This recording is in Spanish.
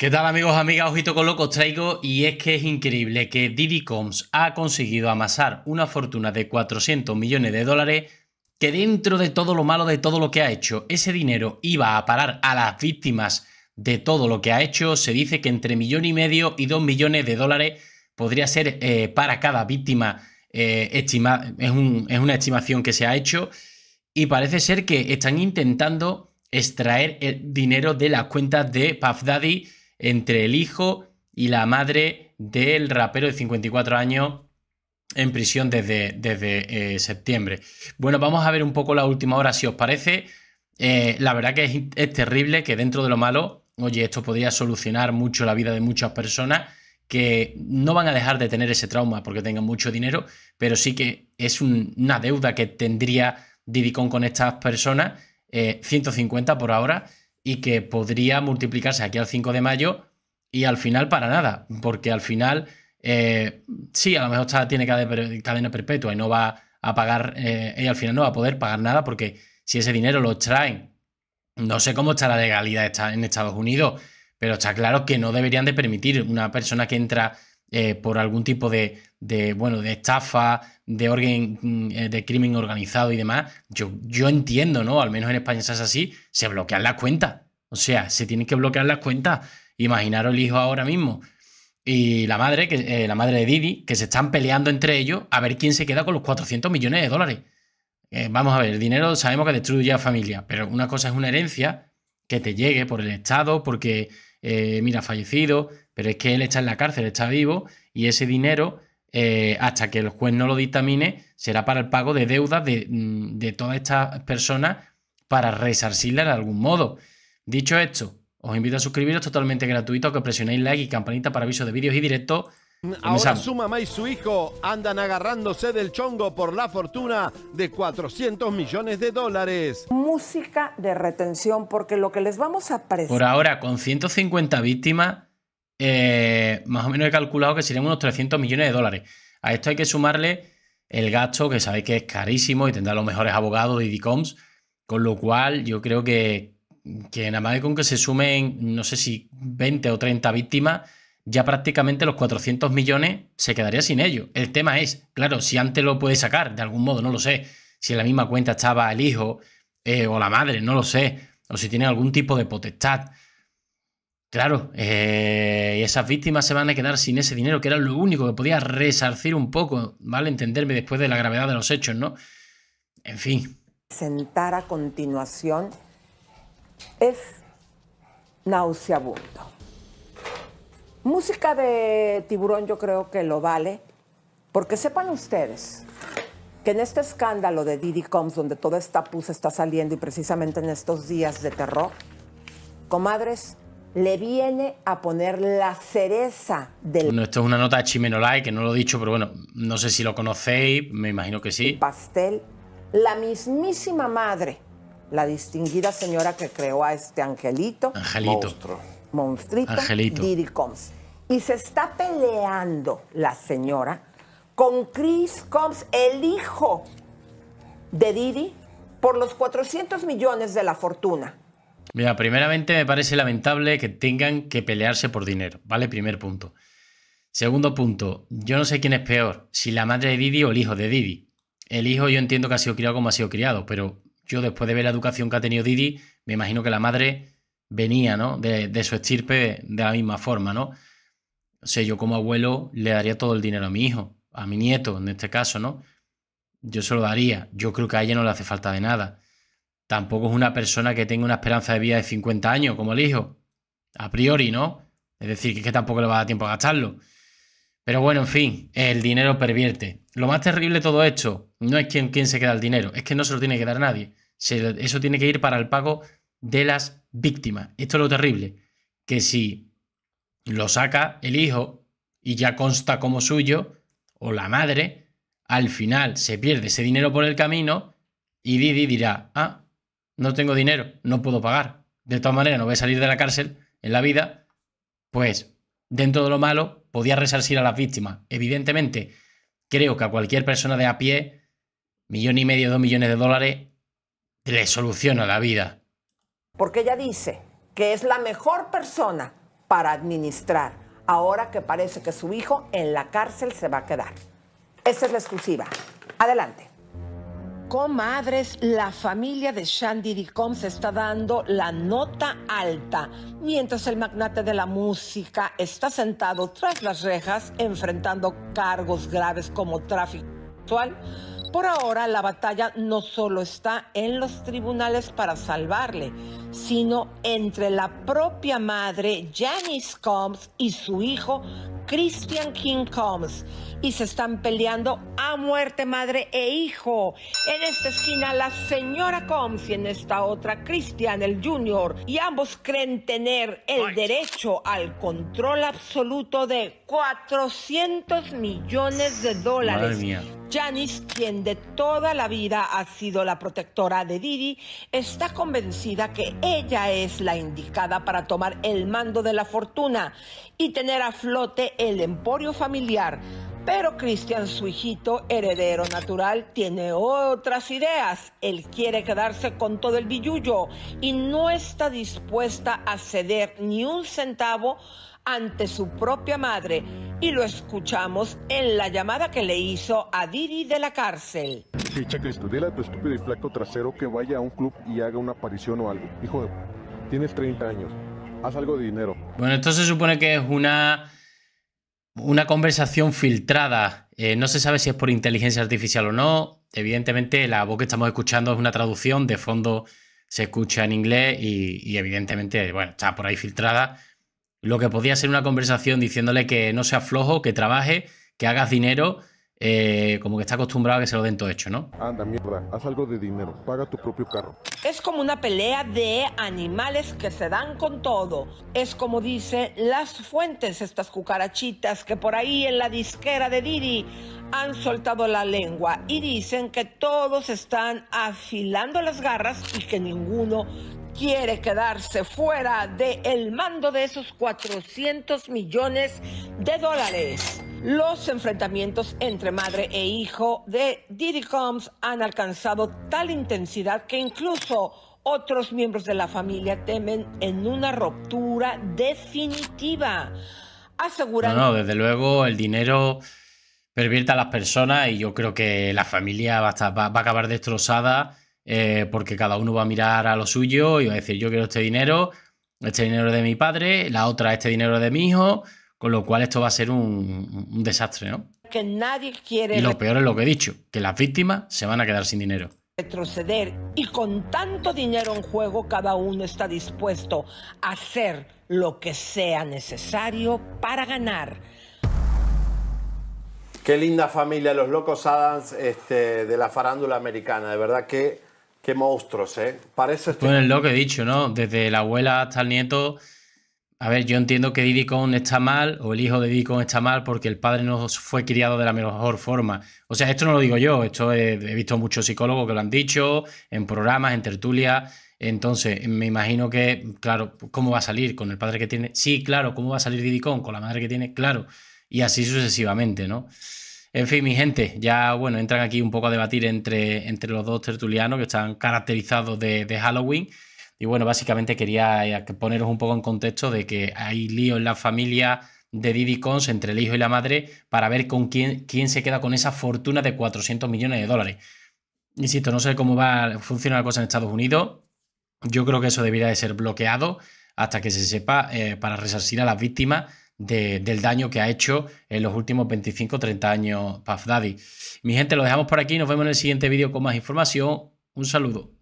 ¿Qué tal amigos, amigas? Ojito con loco os traigo y es que es increíble que Diddy Combs ha conseguido amasar una fortuna de 400 millones de dólares que dentro de todo lo malo de todo lo que ha hecho, ese dinero iba a parar a las víctimas de todo lo que ha hecho. Se dice que entre millón y medio y dos millones de dólares podría ser eh, para cada víctima. Eh, es, es una estimación que se ha hecho y parece ser que están intentando extraer el dinero de las cuentas de Puff Daddy entre el hijo y la madre del rapero de 54 años en prisión desde, desde eh, septiembre. Bueno, vamos a ver un poco la última hora, si os parece. Eh, la verdad que es, terrible que dentro de lo malo, oye, esto podría solucionar mucho la vida de muchas personas que no van a dejar de tener ese trauma porque tengan mucho dinero, pero sí que es una deuda que tendría Didicon con estas personas, 150 eh, por ahora, y que podría multiplicarse aquí al 5 de mayo y al final para nada, porque al final eh, sí, a lo mejor está, tiene cadena perpetua y no va a pagar, y eh, al final no va a poder pagar nada porque si ese dinero lo extraen, no sé cómo está la legalidad en Estados Unidos, pero está claro que no deberían de permitir una persona que entra eh, por algún tipo de, de, bueno, de estafa, de, orden, mm, eh, de crimen organizado y demás, yo, yo entiendo, ¿no? Al menos en España se así, se bloquean las cuentas. O sea, se tienen que bloquear las cuentas. Imaginaros el hijo ahora mismo y la madre, que, eh, la madre de Didi, que se están peleando entre ellos a ver quién se queda con los 400 millones de dólares. Eh, vamos a ver, el dinero sabemos que destruye a familia, pero una cosa es una herencia que te llegue por el Estado, porque, mira, fallecido, pero es que él está en la cárcel, está vivo, y ese dinero eh, hasta que el juez no lo dictamine, será para el pago de deudas de, mm, de todas estas personas para resarcirla de algún modo. Dicho esto, os invito a suscribiros totalmente gratuito, que presionéis like y campanita para avisos de vídeos y directos. Ahora su mamá y su hijo andan agarrándose del chongo por la fortuna de 400 millones de dólares. Música de retención, porque lo que les vamos a presentar... Por ahora, con 150 víctimas, eh, más o menos he calculado que serían unos 300 millones de dólares. A esto hay que sumarle el gasto, que sabéis que es carísimo y tendrá los mejores abogados de DICOMs, con lo cual yo creo que, nada más con que se sumen, no sé si 20 o 30 víctimas, ya prácticamente los 400 millones se quedaría sin ello. El tema es, claro, si antes lo puede sacar, de algún modo, no lo sé, si en la misma cuenta estaba el hijo eh, o la madre, no lo sé, o si tiene algún tipo de potestad. Claro, eh, y esas víctimas se van a quedar sin ese dinero, que era lo único que podía resarcir un poco, ¿vale? Entenderme después de la gravedad de los hechos, ¿no? En fin. Sentar a continuación es nauseabundo. Música de tiburón yo creo que lo vale, porque sepan ustedes que en este escándalo de Diddy Combs, donde toda esta puz está saliendo y precisamente en estos días de terror, comadres, le viene a poner la cereza del... Bueno, esto es una nota de chimenolai, que no lo he dicho, pero bueno, no sé si lo conocéis, me imagino que sí. Pastel, la mismísima madre, la distinguida señora que creó a este angelito. Angelito. Monstruo, Angelito. Didi Combs. Y se está peleando la señora con Chris Combs, el hijo de Didi, por los 400 millones de la fortuna Mira, primeramente me parece lamentable que tengan que pelearse por dinero, ¿vale? Primer punto. Segundo punto, yo no sé quién es peor, si la madre de Didi o el hijo de Didi. El hijo yo entiendo que ha sido criado como ha sido criado, pero yo después de ver la educación que ha tenido Didi, me imagino que la madre venía, ¿no? De, su estirpe de la misma forma, ¿no? O sea, yo como abuelo le daría todo el dinero a mi hijo, a mi nieto en este caso, ¿no? Yo se lo daría. Yo creo que a ella no le hace falta de nada tampoco es una persona que tenga una esperanza de vida de 50 años, como el hijo, a priori, ¿no? Es decir, que, que tampoco le va a dar tiempo a gastarlo. Pero bueno, en fin, el dinero pervierte. Lo más terrible de todo esto no es quién, quién se queda el dinero, es que no se lo tiene que dar nadie. eso tiene que ir para el pago de las víctimas. Esto es lo terrible, que si lo saca el hijo y ya consta como suyo, o la madre, al final se pierde ese dinero por el camino y Didi dirá, ah, no tengo dinero, no puedo pagar. De todas maneras, no voy a salir de la cárcel en la vida, pues dentro de lo malo, podía resarcir a las víctimas. Evidentemente, creo que a cualquier persona de a pie, millón y medio, dos millones de dólares, le soluciona la vida. Porque ella dice que es la mejor persona para administrar, ahora que parece que su hijo en la cárcel se va a quedar. Esta es la exclusiva. Adelante. Comadres, la familia de Shandy Dicom Combs está dando la nota alta, mientras el magnate de la música está sentado tras las rejas enfrentando cargos graves como tráfico sexual. Por ahora, la batalla no solo está en los tribunales para salvarle, sino entre la propia madre, Janice Combs, y su hijo, Christian King Combs y se están peleando a muerte madre e hijo. En esta esquina la señora Combs y en esta otra Christian el Junior y ambos creen tener el derecho al control absoluto de 400 millones de dólares. Janice, quien de toda la vida ha sido la protectora de Didi, está convencida que ella es la indicada para tomar el mando de la fortuna y tener a flote el emporio familiar, pero Cristian, su hijito, heredero natural, tiene otras ideas. Él quiere quedarse con todo el billullo y no está dispuesta a ceder ni un centavo ante su propia madre. Y lo escuchamos en la llamada que le hizo a Didi de la cárcel. Sí, Cristo, dile a tu estúpido y trasero que vaya a un club y haga una aparición o algo. Hijo, tienes 30 años, haz algo de dinero. Bueno, esto se supone que es una una conversación filtrada. Eh, no se sabe si es por inteligencia artificial o no. Evidentemente, la voz que estamos escuchando es una traducción. De fondo se escucha en inglés y, evidentemente, bueno, está por ahí filtrada. Lo que podía ser una conversación diciéndole que no seas flojo, que trabaje, que hagas dinero eh, como que está acostumbrado a que se lo den todo hecho, ¿no? Anda, mierda, haz algo de dinero, paga tu propio carro. Es como una pelea de animales que se dan con todo. Es como dicen las fuentes, estas cucarachitas que por ahí en la disquera de Didi han soltado la lengua y dicen que todos están afilando las garras y que ninguno quiere quedarse fuera del el mando de esos 400 millones de dólares. Los enfrentamientos entre madre e hijo de Diddy Combs han alcanzado tal intensidad que incluso otros miembros de la familia temen en una ruptura definitiva. No, desde luego el dinero pervierte a las personas y yo creo que la familia va a, acabar destrozada eh, porque cada uno va a mirar a lo suyo y va a decir yo quiero este dinero, este dinero de mi padre, la otra este dinero de mi hijo, con lo cual esto va a ser un, desastre, ¿no? Que nadie quiere. Y lo peor es lo que he dicho, que las víctimas se van a quedar sin dinero retroceder y con tanto dinero en juego cada uno está dispuesto a hacer lo que sea necesario para ganar. Qué linda familia, los locos Adams este, de la farándula americana, de verdad que qué monstruos, ¿eh? Parece... Bueno, es lo que he dicho, ¿no? Desde la abuela hasta el nieto a ver, yo entiendo que Didicon está mal o el hijo de Didicon está mal porque el padre no fue criado de la mejor forma. O sea, esto no lo digo yo, esto he, visto muchos psicólogos que lo han dicho en programas, en tertulias. Entonces, me imagino que, claro, ¿cómo va a salir con el padre que tiene? Sí, claro, ¿cómo va a salir Didicon con la madre que tiene? Claro. Y así sucesivamente, ¿no? En fin, mi gente, ya bueno, entran aquí un poco a debatir entre, entre los dos tertulianos que están caracterizados de, de Halloween. Y bueno, básicamente quería eh, poneros un poco en contexto de que hay lío en la familia de Diddy Cons entre el hijo y la madre para ver con quién, quién se queda con esa fortuna de 400 millones de dólares. Insisto, no sé cómo va a funcionar la cosa en Estados Unidos. Yo creo que eso debería de ser bloqueado hasta que se sepa eh, para resarcir a las víctimas del daño que ha hecho en los últimos 25 30 años Puff Daddy. Mi gente, lo dejamos por aquí. Nos vemos en el siguiente vídeo con más información. Un saludo.